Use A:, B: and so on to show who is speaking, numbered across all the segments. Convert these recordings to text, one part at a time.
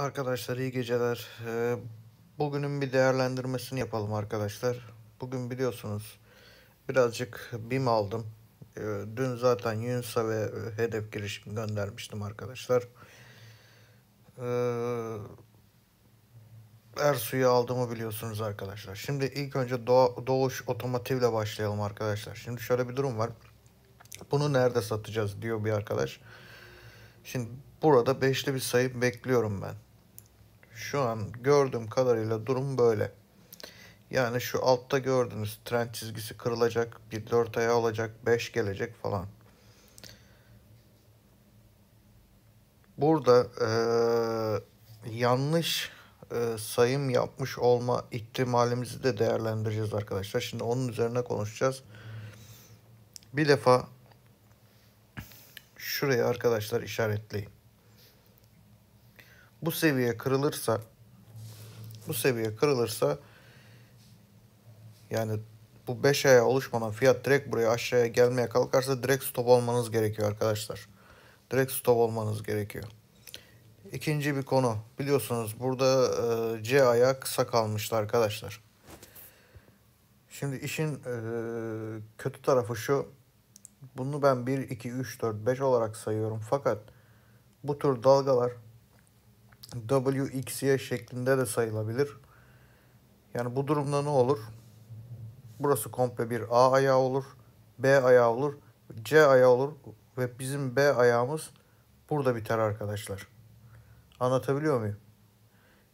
A: Arkadaşlar iyi geceler. Ee, bugünün bir değerlendirmesini yapalım arkadaşlar. Bugün biliyorsunuz birazcık BİM aldım. Ee, dün zaten YUNSA ve e, hedef girişim göndermiştim arkadaşlar. Ee, Ersu'yu aldığımı biliyorsunuz arkadaşlar. Şimdi ilk önce doğuş otomotivle başlayalım arkadaşlar. Şimdi şöyle bir durum var. Bunu nerede satacağız diyor bir arkadaş. Şimdi Burada beşli bir sayı bekliyorum ben. Şu an gördüğüm kadarıyla durum böyle. Yani şu altta gördüğünüz trend çizgisi kırılacak, bir 4 aya olacak, 5 gelecek falan. Burada e, yanlış e, sayım yapmış olma ihtimalimizi de değerlendireceğiz arkadaşlar. Şimdi onun üzerine konuşacağız. Bir defa şuraya arkadaşlar işaretleyin bu seviye kırılırsa bu seviye kırılırsa yani bu 5 aya oluşmadan fiyat direkt buraya aşağıya gelmeye kalkarsa direkt stop olmanız gerekiyor arkadaşlar. Direkt stop olmanız gerekiyor. İkinci bir konu biliyorsunuz burada e, C ayağı kısa kalmıştı arkadaşlar. Şimdi işin e, kötü tarafı şu. Bunu ben 1, 2, 3, 4, 5 olarak sayıyorum. Fakat bu tür dalgalar WXY şeklinde de sayılabilir. Yani bu durumda ne olur? Burası komple bir A ayağı olur, B ayağı olur, C ayağı olur ve bizim B ayağımız burada biter arkadaşlar. Anlatabiliyor muyum?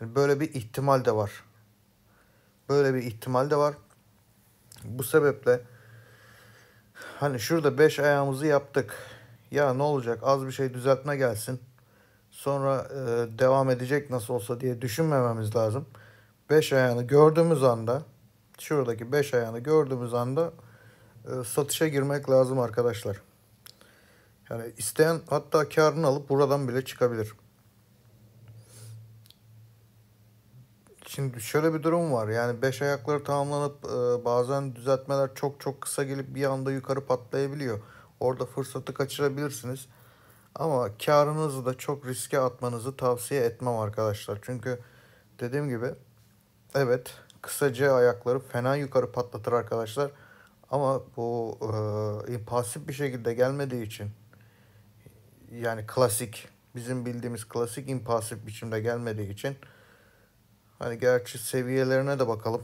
A: Yani böyle bir ihtimal de var. Böyle bir ihtimal de var. Bu sebeple hani şurada 5 ayağımızı yaptık. Ya ne olacak az bir şey düzeltme gelsin sonra e, devam edecek nasıl olsa diye düşünmememiz lazım. Beş ayağını gördüğümüz anda şuradaki beş ayağını gördüğümüz anda e, satışa girmek lazım arkadaşlar. Yani isteyen hatta karını alıp buradan bile çıkabilir. Şimdi şöyle bir durum var. Yani 5 ayakları tamamlanıp e, bazen düzeltmeler çok çok kısa gelip bir anda yukarı patlayabiliyor. Orada fırsatı kaçırabilirsiniz. Ama karınızı da çok riske atmanızı tavsiye etmem arkadaşlar. Çünkü dediğim gibi evet kısaca ayakları fena yukarı patlatır arkadaşlar. Ama bu e, impulsif bir şekilde gelmediği için yani klasik bizim bildiğimiz klasik impasif biçimde gelmediği için hani gerçi seviyelerine de bakalım.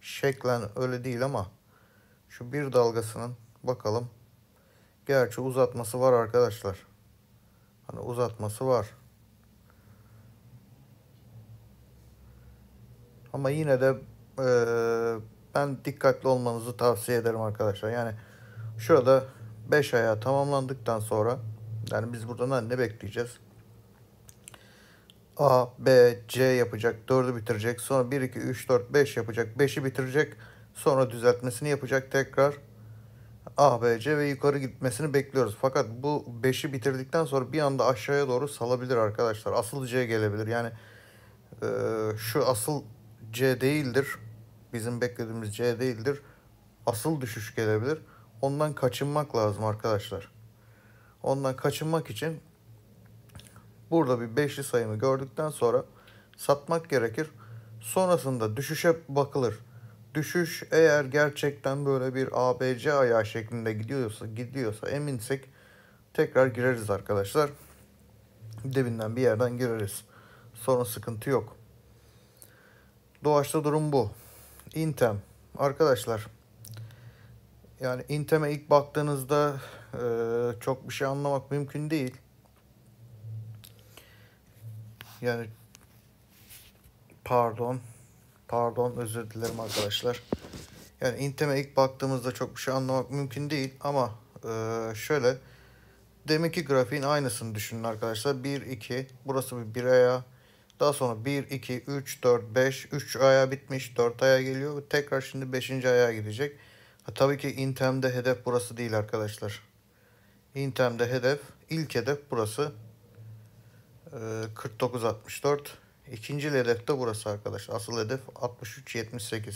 A: Şeklen öyle değil ama şu bir dalgasının bakalım Gerçi uzatması var arkadaşlar. Hani uzatması var. Ama yine de e, ben dikkatli olmanızı tavsiye ederim arkadaşlar. Yani şurada 5 ayağı tamamlandıktan sonra yani biz buradan hani ne bekleyeceğiz? A, B, C yapacak. 4'ü bitirecek. Sonra 1, 2, 3, 4, 5 yapacak. 5'i bitirecek. Sonra düzeltmesini yapacak tekrar. A, B, C ve yukarı gitmesini bekliyoruz. Fakat bu 5'i bitirdikten sonra bir anda aşağıya doğru salabilir arkadaşlar. Asıl C gelebilir. Yani e, şu asıl C değildir. Bizim beklediğimiz C değildir. Asıl düşüş gelebilir. Ondan kaçınmak lazım arkadaşlar. Ondan kaçınmak için burada bir 5'li sayımı gördükten sonra satmak gerekir. Sonrasında düşüşe bakılır düşüş eğer gerçekten böyle bir ABC ayağı şeklinde gidiyorsa gidiyorsa eminsek tekrar gireriz arkadaşlar. Dibinden bir yerden gireriz. Sorun sıkıntı yok. Doğaçta durum bu. Intem arkadaşlar yani Intem'e ilk baktığınızda e, çok bir şey anlamak mümkün değil. Yani pardon Pardon özür dilerim arkadaşlar. Yani inteme ilk baktığımızda çok bir şey anlamak mümkün değil ama e, şöyle deminki grafiğin aynısını düşünün arkadaşlar. 1 2 burası bir 1 ayağı. Daha sonra 1 2 3 4 5 3 ayağı bitmiş. 4 ayağı geliyor. Tekrar şimdi 5. ayağa gidecek. Ha, tabii ki intemde hedef burası değil arkadaşlar. Intemde hedef ilk hedef burası. E, 49 64 İkinci hedef de burası arkadaş. Asıl hedef 63-78.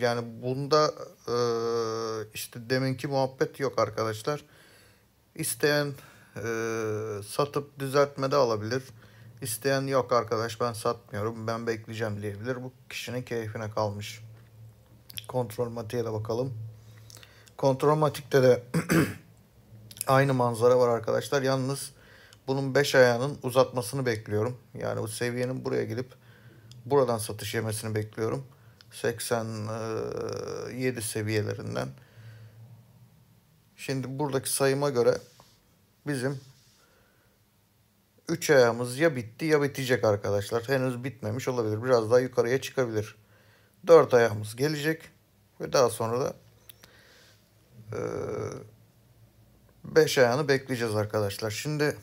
A: Yani bunda e, işte deminki muhabbet yok arkadaşlar. İsteyen e, satıp de alabilir. İsteyen yok arkadaş ben satmıyorum ben bekleyeceğim diyebilir. Bu kişinin keyfine kalmış. Kontrol matiğe de bakalım. Kontrol matikte de Aynı manzara var arkadaşlar. Yalnız bunun 5 ayağının uzatmasını bekliyorum. Yani bu seviyenin buraya gelip buradan satış yemesini bekliyorum. 87 e, seviyelerinden. Şimdi buradaki sayıma göre bizim 3 ayağımız ya bitti ya bitecek arkadaşlar. Henüz bitmemiş olabilir. Biraz daha yukarıya çıkabilir. 4 ayağımız gelecek. Ve daha sonra da e, 5 ayağını bekleyeceğiz arkadaşlar. Şimdi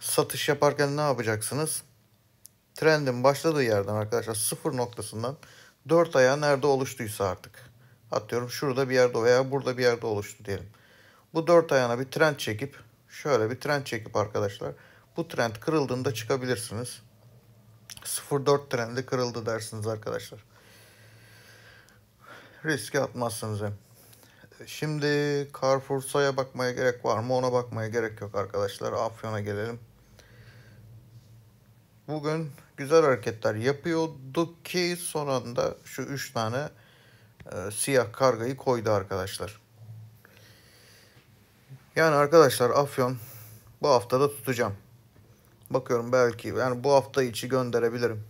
A: satış yaparken ne yapacaksınız? Trendin başladığı yerden arkadaşlar sıfır noktasından 4 ayağı nerede oluştuysa artık. Atıyorum şurada bir yerde veya burada bir yerde oluştu diyelim. Bu 4 ayağına bir trend çekip şöyle bir trend çekip arkadaşlar bu trend kırıldığında çıkabilirsiniz. 0.4 trendi kırıldı dersiniz arkadaşlar. Riske atmazsınız hem. Şimdi Carrefour'sa'ya bakmaya gerek var mı? Ona bakmaya gerek yok arkadaşlar. Afyon'a gelelim. Bugün güzel hareketler yapıyorduk ki son anda şu 3 tane e, siyah kargayı koydu arkadaşlar. Yani arkadaşlar Afyon bu haftada tutacağım. Bakıyorum belki yani bu hafta içi gönderebilirim.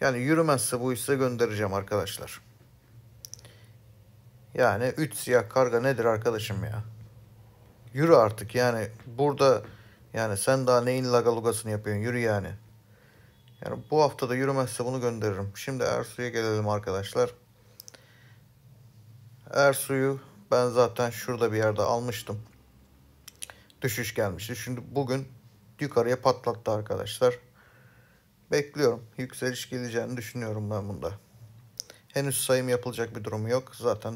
A: Yani yürümezse bu işe göndereceğim arkadaşlar. Yani 3 siyah karga nedir arkadaşım ya? Yürü artık yani burada yani sen daha neyin lagalugasını yapıyorsun yürü yani. Yani bu haftada yürümezse bunu gönderirim. Şimdi Ersu'ya gelelim arkadaşlar. Ersu'yu ben zaten şurada bir yerde almıştım. Düşüş gelmişti. Şimdi bugün yukarıya patlattı arkadaşlar. Bekliyorum. Yükseliş geleceğini düşünüyorum ben bunda. Henüz sayım yapılacak bir durumu yok. Zaten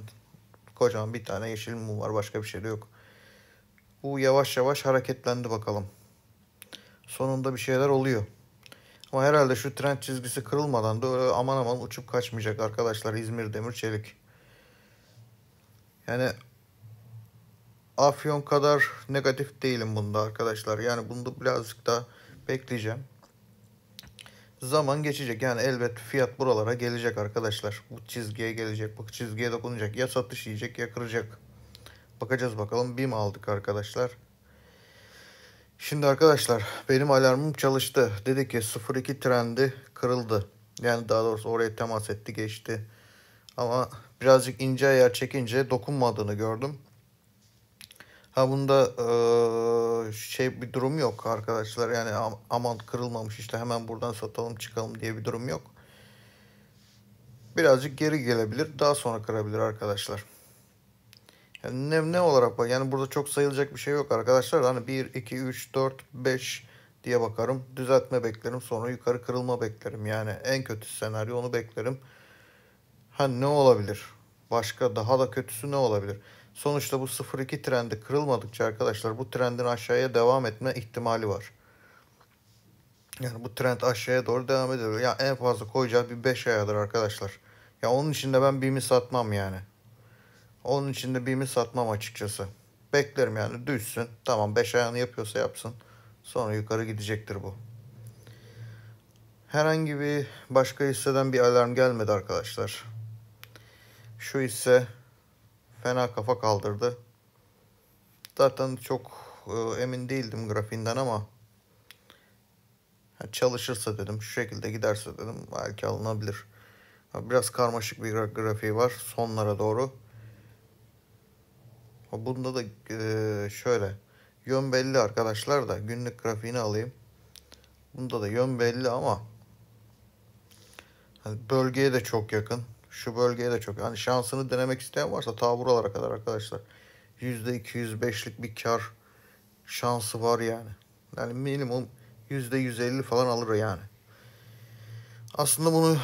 A: Kocaman bir tane yeşil mum var. Başka bir şey de yok. Bu yavaş yavaş hareketlendi bakalım. Sonunda bir şeyler oluyor. Ama herhalde şu trend çizgisi kırılmadan da e, aman aman uçup kaçmayacak arkadaşlar İzmir Demir Çelik. Yani Afyon kadar negatif değilim bunda arkadaşlar. Yani bunu birazcık da bekleyeceğim zaman geçecek. Yani elbet fiyat buralara gelecek arkadaşlar. Bu çizgiye gelecek. Bu çizgiye dokunacak. Ya satış yiyecek ya kıracak. Bakacağız bakalım. BİM aldık arkadaşlar. Şimdi arkadaşlar benim alarmım çalıştı. Dedi ki 02 trendi kırıldı. Yani daha doğrusu oraya temas etti geçti. Ama birazcık ince ayar çekince dokunmadığını gördüm. Ha bunda e, şey bir durum yok arkadaşlar. Yani aman kırılmamış işte hemen buradan satalım çıkalım diye bir durum yok. Birazcık geri gelebilir. Daha sonra kırabilir arkadaşlar. Yani ne, ne olarak bak yani burada çok sayılacak bir şey yok arkadaşlar. Hani 1, 2, 3, 4, 5 diye bakarım. Düzeltme beklerim. Sonra yukarı kırılma beklerim. Yani en kötü senaryo onu beklerim. Ha ne olabilir? Başka daha da kötüsü ne olabilir? Sonuçta bu 0.2 trendi kırılmadıkça arkadaşlar bu trendin aşağıya devam etme ihtimali var. Yani bu trend aşağıya doğru devam ediyor. Ya en fazla koyacağı bir 5 ayadır arkadaşlar. Ya onun için de ben BİM'i satmam yani. Onun için de BİM'i satmam açıkçası. Beklerim yani düşsün. Tamam 5 ayağını yapıyorsa yapsın. Sonra yukarı gidecektir bu. Herhangi bir başka hisseden bir alarm gelmedi arkadaşlar. Şu ise fena kafa kaldırdı. Zaten çok e, emin değildim grafiğinden ama çalışırsa dedim, şu şekilde giderse dedim belki alınabilir. Biraz karmaşık bir grafiği var sonlara doğru. Bunda da e, şöyle yön belli arkadaşlar da günlük grafiğini alayım. Bunda da yön belli ama hani, bölgeye de çok yakın. Şu bölgeye de çok. Yani şansını denemek isteyen varsa ta buralara kadar arkadaşlar. %205'lik bir kar şansı var yani. Yani minimum %150 falan alır yani. Aslında bunu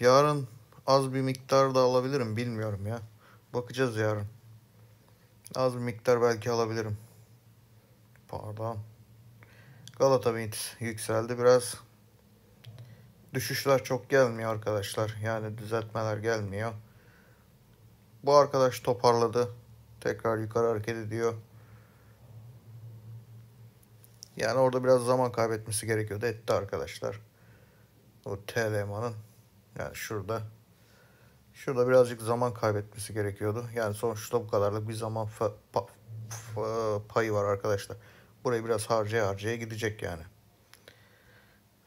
A: yarın az bir miktar da alabilirim bilmiyorum ya. Bakacağız yarın. Az bir miktar belki alabilirim. Pardon. Galata Mint yükseldi biraz düşüşler çok gelmiyor arkadaşlar. Yani düzeltmeler gelmiyor. Bu arkadaş toparladı. Tekrar yukarı hareket ediyor. Yani orada biraz zaman kaybetmesi gerekiyordu. Etti arkadaşlar. O TLMA'nın yani şurada şurada birazcık zaman kaybetmesi gerekiyordu. Yani sonuçta bu kadarlık bir zaman payı var arkadaşlar. Burayı biraz harcaya harcaya gidecek yani.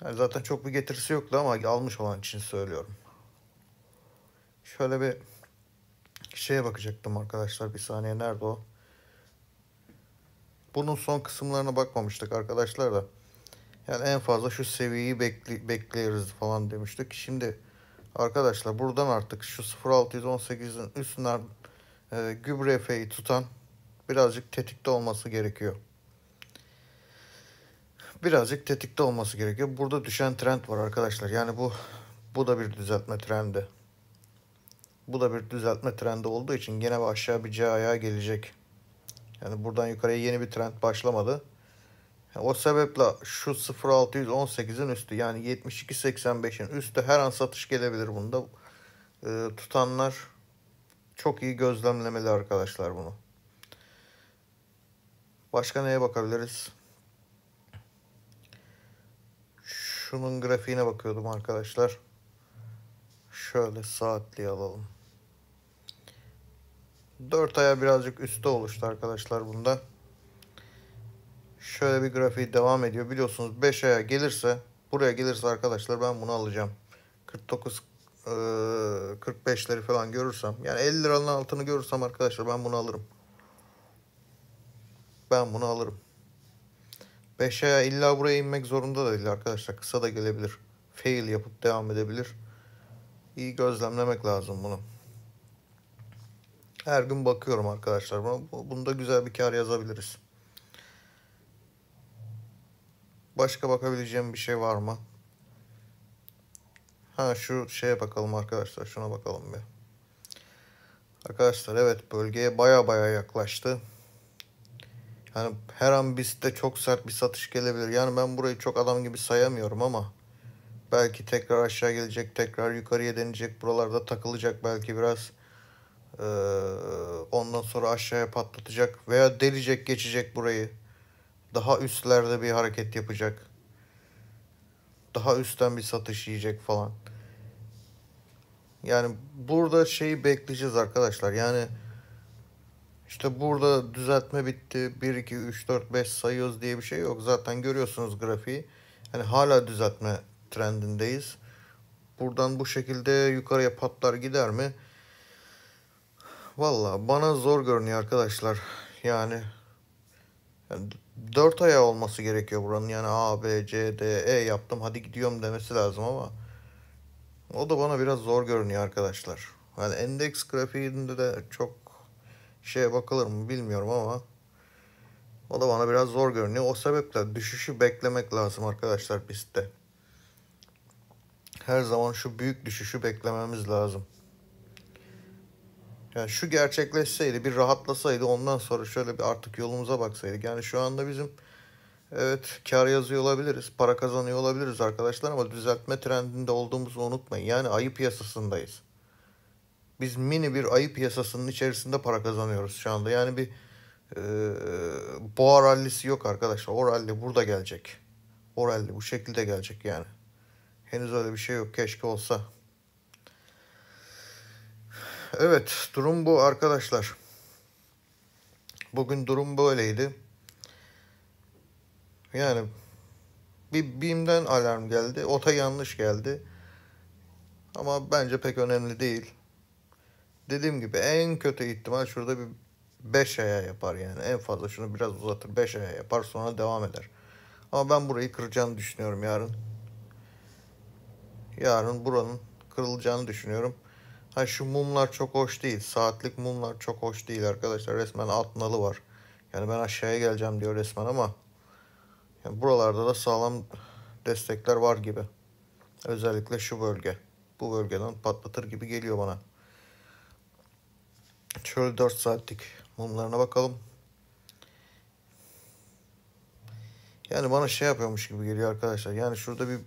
A: Yani zaten çok bir getirisi yoktu ama almış olan için söylüyorum. Şöyle bir şeye bakacaktım arkadaşlar bir saniye nerede o? Bunun son kısımlarına bakmamıştık arkadaşlar da. Yani en fazla şu seviyeyi bekli bekleriz falan demiştik. Şimdi arkadaşlar buradan artık şu 0618'in üstünden e, gübre efeyi tutan birazcık tetikte olması gerekiyor birazcık tetikte olması gerekiyor. Burada düşen trend var arkadaşlar. Yani bu bu da bir düzeltme trendi. Bu da bir düzeltme trendi olduğu için gene aşağı bir C ayağa gelecek. Yani buradan yukarıya yeni bir trend başlamadı. O sebeple şu 0618'in üstü yani 72.85'in üstü her an satış gelebilir bunda. E, tutanlar çok iyi gözlemlemeli arkadaşlar bunu. Başka neye bakabiliriz? Şunun grafiğine bakıyordum arkadaşlar. Şöyle saatli alalım. 4 aya birazcık üstte oluştu arkadaşlar bunda. Şöyle bir grafiği devam ediyor. Biliyorsunuz 5 aya gelirse buraya gelirse arkadaşlar ben bunu alacağım. 49 45'leri e, falan görürsem yani 50 liranın altını görürsem arkadaşlar ben bunu alırım. Ben bunu alırım. 5'e illa buraya inmek zorunda değil arkadaşlar. Kısa da gelebilir. Fail yapıp devam edebilir. İyi gözlemlemek lazım bunu. Her gün bakıyorum arkadaşlar. Bunda güzel bir kar yazabiliriz. Başka bakabileceğim bir şey var mı? Ha şu şeye bakalım arkadaşlar. Şuna bakalım bir. Arkadaşlar evet bölgeye baya baya yaklaştı. Hani her an bizde çok sert bir satış gelebilir. Yani ben burayı çok adam gibi sayamıyorum ama belki tekrar aşağı gelecek, tekrar yukarıya denecek. Buralarda takılacak belki biraz. Ee, ondan sonra aşağıya patlatacak veya delecek geçecek burayı. Daha üstlerde bir hareket yapacak. Daha üstten bir satış yiyecek falan. Yani burada şeyi bekleyeceğiz arkadaşlar. Yani işte burada düzeltme bitti. 1, 2, 3, 4, 5 sayıyoruz diye bir şey yok. Zaten görüyorsunuz grafiği. Hani hala düzeltme trendindeyiz. Buradan bu şekilde yukarıya patlar gider mi? Valla bana zor görünüyor arkadaşlar. Yani, yani 4 ayağı olması gerekiyor buranın. Yani A, B, C, D, E yaptım hadi gidiyorum demesi lazım ama o da bana biraz zor görünüyor arkadaşlar. Yani endeks grafiğinde de çok şeye bakılır mı bilmiyorum ama o da bana biraz zor görünüyor. O sebeple düşüşü beklemek lazım arkadaşlar pistte. Her zaman şu büyük düşüşü beklememiz lazım. Yani şu gerçekleşseydi bir rahatlasaydı ondan sonra şöyle bir artık yolumuza baksaydık. Yani şu anda bizim evet kar yazıyor olabiliriz, para kazanıyor olabiliriz arkadaşlar ama düzeltme trendinde olduğumuzu unutmayın. Yani ayı piyasasındayız biz mini bir ayı piyasasının içerisinde para kazanıyoruz şu anda. Yani bir e, boğa rallisi yok arkadaşlar. O rally burada gelecek. O rally bu şekilde gelecek yani. Henüz öyle bir şey yok. Keşke olsa. Evet durum bu arkadaşlar. Bugün durum böyleydi. Yani bir BİM'den alarm geldi. OTA yanlış geldi. Ama bence pek önemli değil dediğim gibi en kötü ihtimal şurada bir 5 aya yapar yani. En fazla şunu biraz uzatır 5 aya yapar sonra devam eder. Ama ben burayı kıracağını düşünüyorum yarın. Yarın buranın kırılacağını düşünüyorum. Ha şu mumlar çok hoş değil. Saatlik mumlar çok hoş değil arkadaşlar. Resmen alt nalı var. Yani ben aşağıya geleceğim diyor resmen ama yani buralarda da sağlam destekler var gibi. Özellikle şu bölge. Bu bölgeden patlatır gibi geliyor bana. Şöyle 4 saatlik mumlarına bakalım. Yani bana şey yapıyormuş gibi geliyor arkadaşlar. Yani şurada bir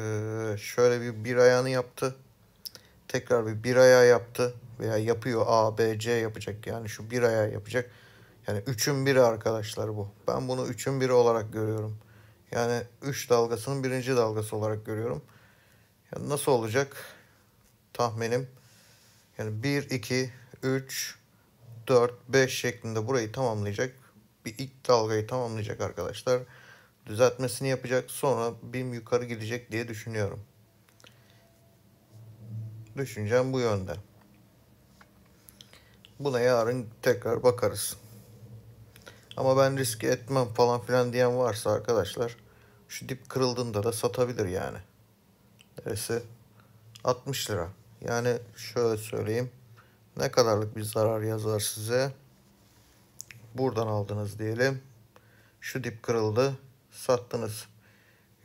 A: e, şöyle bir bir ayağını yaptı. Tekrar bir bir ayağı yaptı. Veya yapıyor A, B, C yapacak. Yani şu bir ayağı yapacak. Yani 3'ün biri arkadaşlar bu. Ben bunu 3'ün biri olarak görüyorum. Yani 3 dalgasının birinci dalgası olarak görüyorum. Yani nasıl olacak? Tahminim. Yani 1, 2, 3, 4, 5 şeklinde burayı tamamlayacak. Bir ilk dalgayı tamamlayacak arkadaşlar. Düzeltmesini yapacak. Sonra BİM yukarı gidecek diye düşünüyorum. Düşüncem bu yönde. Buna yarın tekrar bakarız. Ama ben riske etmem falan filan diyen varsa arkadaşlar şu dip kırıldığında da satabilir yani. Neresi? 60 lira. Yani şöyle söyleyeyim. Ne kadarlık bir zarar yazar size? Buradan aldınız diyelim. Şu dip kırıldı. Sattınız.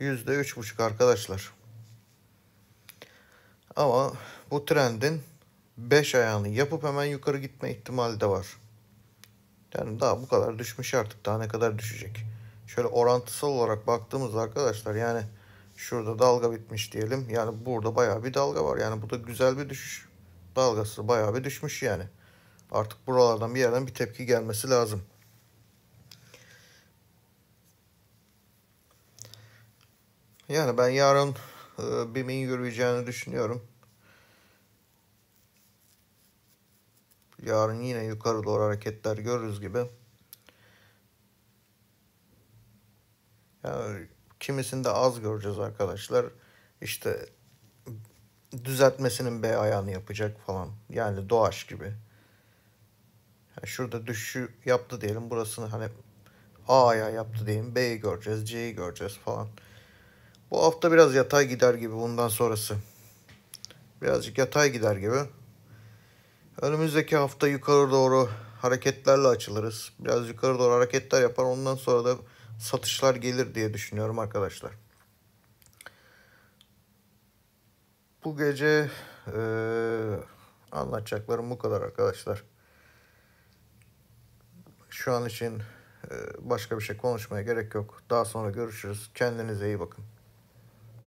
A: %3,5 arkadaşlar. Ama bu trendin 5 ayağını yapıp hemen yukarı gitme ihtimali de var. Yani daha bu kadar düşmüş artık. Daha ne kadar düşecek? Şöyle orantısal olarak baktığımız arkadaşlar yani şurada dalga bitmiş diyelim. Yani burada baya bir dalga var. Yani bu da güzel bir düşüş dalgası bayağı bir düşmüş yani. Artık buralardan bir yerden bir tepki gelmesi lazım. Yani ben yarın e, BİM'in yürüyeceğini düşünüyorum. Yarın yine yukarı doğru hareketler görürüz gibi. Yani kimisinde az göreceğiz arkadaşlar. İşte düzeltmesinin B ayağını yapacak falan. Yani doğaç gibi. Yani şurada düşüşü yaptı diyelim. Burasını hani A ayağı yaptı diyelim. B'yi göreceğiz, C'yi göreceğiz falan. Bu hafta biraz yatay gider gibi bundan sonrası. Birazcık yatay gider gibi. Önümüzdeki hafta yukarı doğru hareketlerle açılırız. Biraz yukarı doğru hareketler yapar. Ondan sonra da satışlar gelir diye düşünüyorum arkadaşlar. bu gece e, anlatacaklarım bu kadar arkadaşlar. Şu an için başka bir şey konuşmaya gerek yok. Daha sonra görüşürüz. Kendinize iyi bakın.